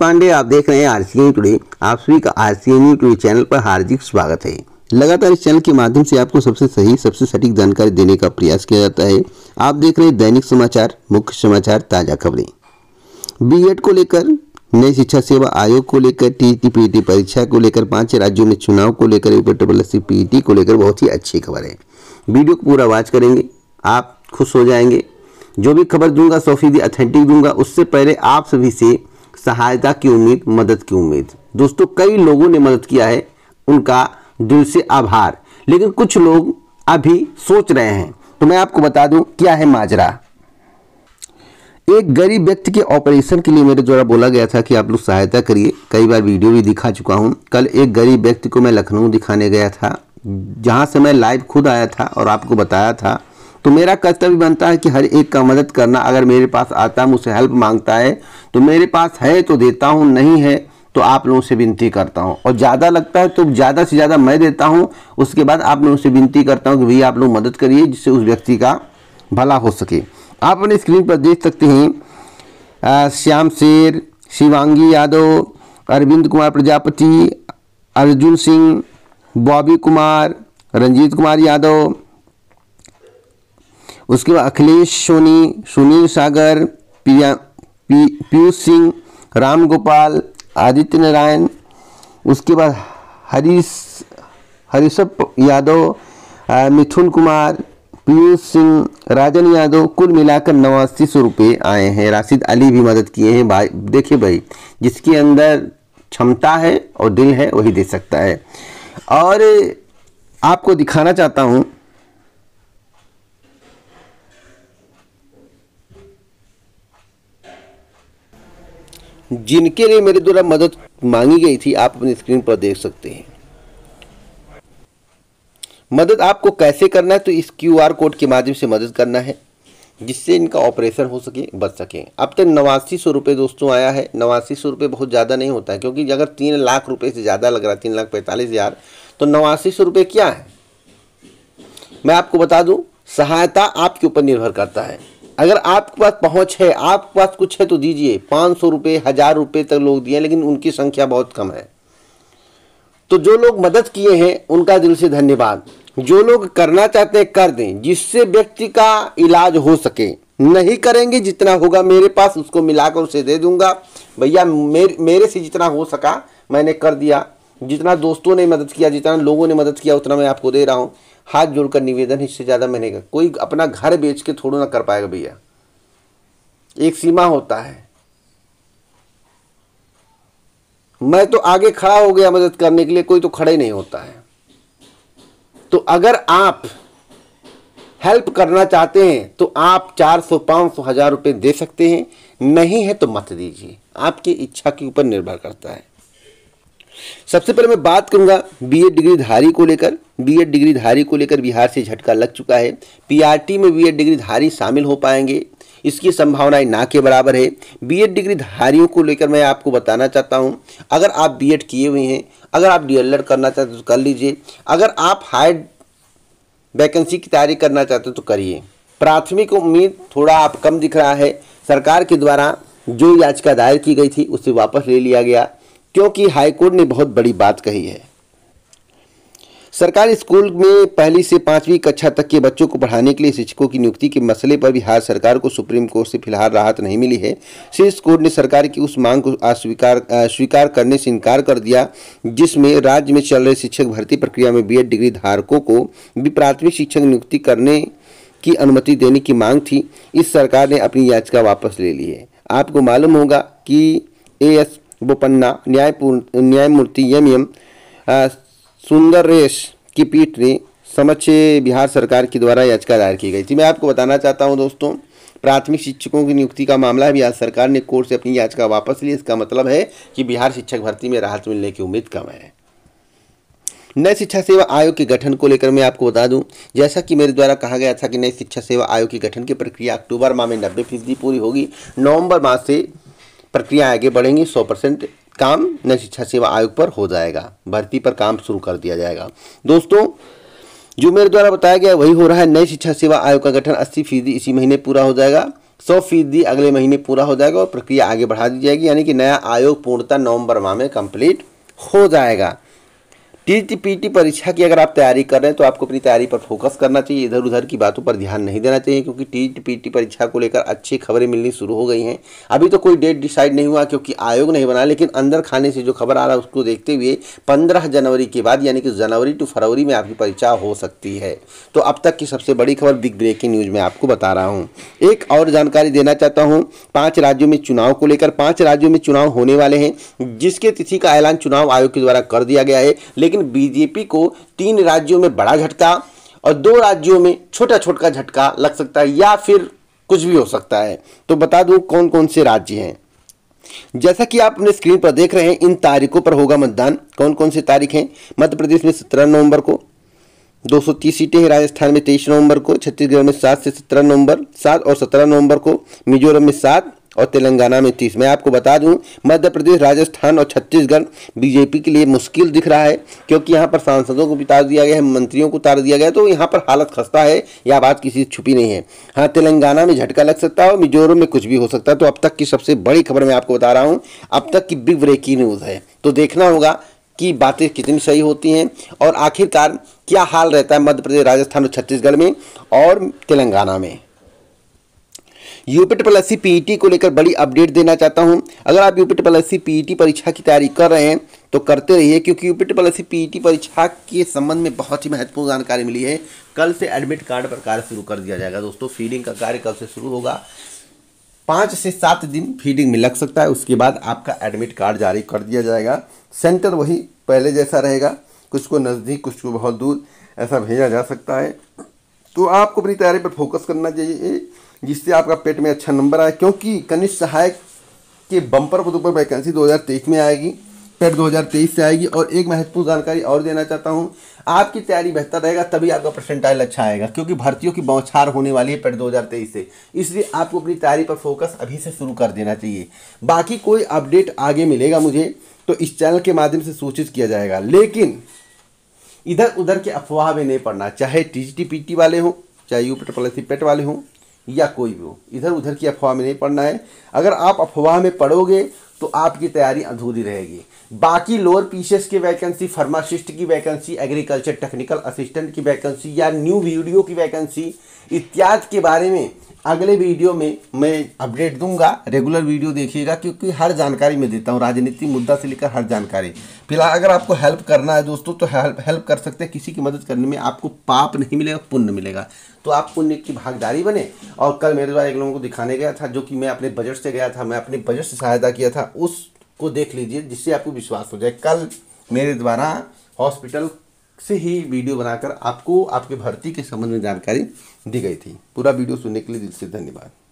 पांडे आप देख रहे हैं आर सी टुडे आप सभी का आर सी टुडे चैनल पर हार्दिक स्वागत है लगातार इस चैनल के माध्यम से आपको सबसे सही सबसे सटीक जानकारी देने का प्रयास किया जाता है आप देख रहे हैं दैनिक समाचार मुख्य समाचार ताज़ा खबरें बीएड को लेकर नई शिक्षा सेवा आयोग को लेकर टी पीईटी परीक्षा को लेकर पांच राज्यों में चुनाव को लेकर यूपी एस सी को लेकर बहुत ही अच्छी खबर है वीडियो को पूरा वॉच करेंगे आप खुश हो जाएंगे जो भी खबर दूंगा सौ फीसदी अथेंटिक दूंगा उससे पहले आप सभी से सहायता की उम्मीद मदद की उम्मीद दोस्तों कई लोगों ने मदद किया है उनका दिल से आभार लेकिन कुछ लोग अभी सोच रहे हैं तो मैं आपको बता दूं क्या है माजरा एक गरीब व्यक्ति के ऑपरेशन के लिए मेरे द्वारा बोला गया था कि आप लोग सहायता करिए कई बार वीडियो भी दिखा चुका हूं कल एक गरीब व्यक्ति को मैं लखनऊ दिखाने गया था जहां से मैं लाइव खुद आया था और आपको बताया था तो मेरा कर्तव्य बनता है कि हर एक का मदद करना अगर मेरे पास आता है मुझसे हेल्प मांगता है तो मेरे पास है तो देता हूँ नहीं है तो आप लोगों से विनती करता हूँ और ज़्यादा लगता है तो ज़्यादा से ज़्यादा मैं देता हूँ उसके बाद आप लोगों से विनती करता हूँ कि भैया आप लोग मदद करिए जिससे उस व्यक्ति का भला हो सके आप अपने स्क्रीन पर देख सकते हैं श्याम शेर शिवांगी यादव अरविंद कुमार प्रजापति अर्जुन सिंह बॉबी कुमार रंजीत कुमार यादव उसके बाद अखिलेश सोनी सुनील सागर पिया पीयूष सिंह राम गोपाल आदित्य नारायण उसके बाद हरीश हरीशभ यादव मिथुन कुमार पीयूष सिंह राजन यादव कुल मिलाकर नवासी सौ रुपये आए हैं राशिद अली भी मदद किए हैं भाई देखिए भाई जिसके अंदर क्षमता है और दिल है वही दे सकता है और आपको दिखाना चाहता हूँ जिनके लिए मेरे द्वारा मदद मांगी गई थी आप अपनी स्क्रीन पर देख सकते हैं मदद आपको कैसे करना है तो इस क्यू आर कोड के माध्यम से मदद करना है जिससे इनका ऑपरेशन हो सके बच सके अब तक नवासी सौ रुपये दोस्तों आया है नवासी सौ रुपये बहुत ज़्यादा नहीं होता है क्योंकि अगर तीन लाख रुपये से ज़्यादा लग रहा है तीन लाख पैंतालीस हज़ार तो नवासी सौ रुपये क्या है मैं आपको बता दूं सहायता आपके ऊपर निर्भर करता है अगर आपके पास पहुंच है आपके पास कुछ है तो दीजिए पाँच सौ रुपये हज़ार रुपये तक लोग दिए लेकिन उनकी संख्या बहुत कम है तो जो लोग मदद किए हैं उनका दिल से धन्यवाद जो लोग करना चाहते हैं कर दें जिससे व्यक्ति का इलाज हो सके नहीं करेंगे जितना होगा मेरे पास उसको मिलाकर उसे दे दूंगा भैया मेरे मेरे से जितना हो सका मैंने कर दिया जितना दोस्तों ने मदद किया जितना लोगों ने मदद किया उतना मैं आपको दे रहा हूँ हाथ जोड़कर निवेदन इससे ज़्यादा मैंने कहा कोई अपना घर बेच के थोड़ा ना कर पाएगा भैया एक सीमा होता है मैं तो आगे खड़ा हो गया मदद करने के लिए कोई तो खड़ा ही नहीं होता है तो अगर आप हेल्प करना चाहते हैं तो आप चार सौ पाँच सौ हज़ार रुपये दे सकते हैं नहीं है तो मत दीजिए आपकी इच्छा के ऊपर निर्भर करता है सबसे पहले मैं बात करूंगा बीएड डिग्रीधारी को लेकर बीएड डिग्रीधारी को लेकर बिहार से झटका लग चुका है पीआरटी में बीएड डिग्रीधारी शामिल हो पाएंगे इसकी संभावनाएं ना के बराबर है बीएड डिग्रीधारियों को लेकर मैं आपको बताना चाहता हूं अगर आप बीएड किए हुए हैं अगर आप डी करना चाहते हो तो कर लीजिए अगर आप हायर वैकेंसी की तैयारी करना चाहते हो तो करिए प्राथमिक उम्मीद थोड़ा आप कम दिख रहा है सरकार के द्वारा जो याचिका दायर की गई थी उसे वापस ले लिया गया क्योंकि हाईकोर्ट ने बहुत बड़ी बात कही है सरकारी स्कूल में पहली से पाँचवीं कक्षा तक के बच्चों को पढ़ाने के लिए शिक्षकों की नियुक्ति के मसले पर बिहार सरकार को सुप्रीम कोर्ट से फिलहाल राहत नहीं मिली है शीर्ष कोर्ट ने सरकार की उस मांग को अस्वीकार स्वीकार करने से इनकार कर दिया जिसमें राज्य में चल रहे शिक्षक भर्ती प्रक्रिया में बीएड डिग्री धारकों को भी प्राथमिक शिक्षक नियुक्ति करने की अनुमति देने की मांग थी इस सरकार ने अपनी याचिका वापस ले ली है आपको मालूम होगा कि ए एस बोपन्ना न्यायपूर्ण न्यायमूर्ति एम एम सुंदरेश की पीठ ने समक्ष बिहार सरकार के द्वारा याचिका दायर की गई थी मैं आपको बताना चाहता हूँ दोस्तों प्राथमिक शिक्षकों की नियुक्ति का मामला भी बिहार सरकार ने कोर्ट से अपनी याचिका वापस ली इसका मतलब है कि बिहार शिक्षक भर्ती में राहत मिलने की उम्मीद कम है नए शिक्षा सेवा आयोग के गठन को लेकर मैं आपको बता दूं जैसा कि मेरे द्वारा कहा गया था कि नए शिक्षा सेवा आयोग के गठन की प्रक्रिया अक्टूबर माह में नब्बे फीसदी पूरी होगी नवंबर माह से प्रक्रिया आगे बढ़ेंगी सौ परसेंट काम न शिक्षा सेवा आयोग पर हो जाएगा भर्ती पर काम शुरू कर दिया जाएगा दोस्तों जो मेरे द्वारा बताया गया वही हो रहा है नई शिक्षा सेवा आयोग का गठन अस्सी फीसदी इसी महीने पूरा हो जाएगा सौ फीसदी अगले महीने पूरा हो जाएगा और प्रक्रिया आगे बढ़ा दी जाएगी यानी कि नया आयोग पूर्णतः नवंबर माह में कंप्लीट हो जाएगा टीटीपीटी परीक्षा की अगर आप तैयारी कर रहे हैं तो आपको अपनी तैयारी पर फोकस करना चाहिए इधर उधर की बातों पर ध्यान नहीं देना चाहिए क्योंकि टीटीपीटी परीक्षा को लेकर अच्छी खबरें मिलनी शुरू हो गई हैं अभी तो कोई डेट डिसाइड नहीं हुआ क्योंकि आयोग नहीं बना लेकिन अंदर खाने से जो खबर आ रहा है उसको देखते हुए पंद्रह जनवरी के बाद यानी कि जनवरी टू फरवरी में आपकी परीक्षा हो सकती है तो अब तक की सबसे बड़ी खबर बिग ब्रेकिंग न्यूज़ में आपको बता रहा हूँ एक और जानकारी देना चाहता हूँ पाँच राज्यों में चुनाव को लेकर पाँच राज्यों में चुनाव होने वाले हैं जिसके तिथि का ऐलान चुनाव आयोग के द्वारा कर दिया गया है लेकिन लेकिन बीजेपी को तीन राज्यों में बड़ा झटका और दो राज्यों में छोटा छोटा झटका लग सकता है या फिर कुछ भी हो सकता है तो बता दूं कौन कौन से राज्य हैं जैसा कि आप अपने स्क्रीन पर देख रहे हैं इन तारीखों पर होगा मतदान कौन कौन सी तारीख हैं मध्य प्रदेश में सत्रह नवंबर को 230 सीटें हैं राजस्थान में तेईस नवंबर को छत्तीसगढ़ में सात से सत्रह नवंबर सात और सत्रह नवंबर को मिजोरम में सात और तेलंगाना में तीस मैं आपको बता दूं मध्य प्रदेश राजस्थान और छत्तीसगढ़ बीजेपी के लिए मुश्किल दिख रहा है क्योंकि यहाँ पर सांसदों को भी उतार दिया गया है मंत्रियों को उतार दिया गया तो यहाँ पर हालत खस्ता है यह बात किसी से छुपी नहीं है हाँ तेलंगाना में झटका लग सकता है और मिजोरम में कुछ भी हो सकता है तो अब तक की सबसे बड़ी खबर मैं आपको बता रहा हूँ अब तक की बिग ब्रेकिंग न्यूज़ है तो देखना होगा कि बातें कितनी सही होती हैं और आखिरकार क्या हाल रहता है मध्य प्रदेश राजस्थान और छत्तीसगढ़ में और तेलंगाना में यूपी ट्रिपल एस सी को लेकर बड़ी अपडेट देना चाहता हूं अगर आप यूपी ट्रिपल एस सी परीक्षा की तैयारी कर रहे हैं तो करते रहिए क्योंकि यूपी ट्रिपल एस सी परीक्षा के संबंध में बहुत ही महत्वपूर्ण जानकारी मिली है कल से एडमिट कार्ड पर कार्य शुरू कर दिया जाएगा दोस्तों फीडिंग का कार्य कल से शुरू होगा पाँच से सात दिन फीडिंग में लग सकता है उसके बाद आपका एडमिट कार्ड जारी कर दिया जाएगा सेंटर वही पहले जैसा रहेगा कुछ को नज़दीक कुछ को बहुत दूर ऐसा भेजा जा सकता है तो आपको अपनी तैयारी पर फोकस करना चाहिए जिससे आपका पेट में अच्छा नंबर आए क्योंकि कनिष्ठ सहायक के बम्पर पदों पर वैकेंसी 2023 में आएगी पेट 2023 से आएगी और एक महत्वपूर्ण जानकारी और देना चाहता हूँ आपकी तैयारी बेहतर रहेगा तभी आपका परसेंटाइल अच्छा आएगा क्योंकि भर्तियों की बौछार होने वाली है पेट 2023 से इसलिए आपको अपनी तैयारी पर फोकस अभी से शुरू कर देना चाहिए बाकी कोई अपडेट आगे मिलेगा मुझे तो इस चैनल के माध्यम से सूचित किया जाएगा लेकिन इधर उधर के अफवाह में नहीं पड़ना चाहे टी टी वाले हों चाहे यू ट्रिपल पॉलिसी पेट वाले हों या कोई भी हो इधर उधर की अफवाह में नहीं पड़ना है अगर आप अफवाह में पढ़ोगे तो आपकी तैयारी अधूरी रहेगी बाकी लोअर पीसीएस की वैकेंसी फार्मासिस्ट की वैकेंसी एग्रीकल्चर टेक्निकल असिस्टेंट की वैकेंसी या न्यू वीडियो की वैकेंसी इत्यादि के बारे में अगले वीडियो में मैं अपडेट दूंगा रेगुलर वीडियो देखिएगा क्योंकि हर जानकारी मैं देता हूँ राजनीति मुद्दा से लेकर हर जानकारी फिलहाल अगर आपको हेल्प करना है दोस्तों तो हेल्प हेल्प कर सकते हैं किसी की मदद करने में आपको पाप नहीं मिलेगा पुण्य मिलेगा तो आप पुण्य की भागदारी बने और कल मेरे द्वारा एक लोगों को दिखाने गया था जो कि मैं अपने बजट से गया था मैं अपने बजट से सहायता किया था उसको देख लीजिए जिससे आपको विश्वास हो जाए कल मेरे द्वारा हॉस्पिटल से ही वीडियो बनाकर आपको आपके भर्ती के संबंध में जानकारी दी गई थी पूरा वीडियो सुनने के लिए दिल से धन्यवाद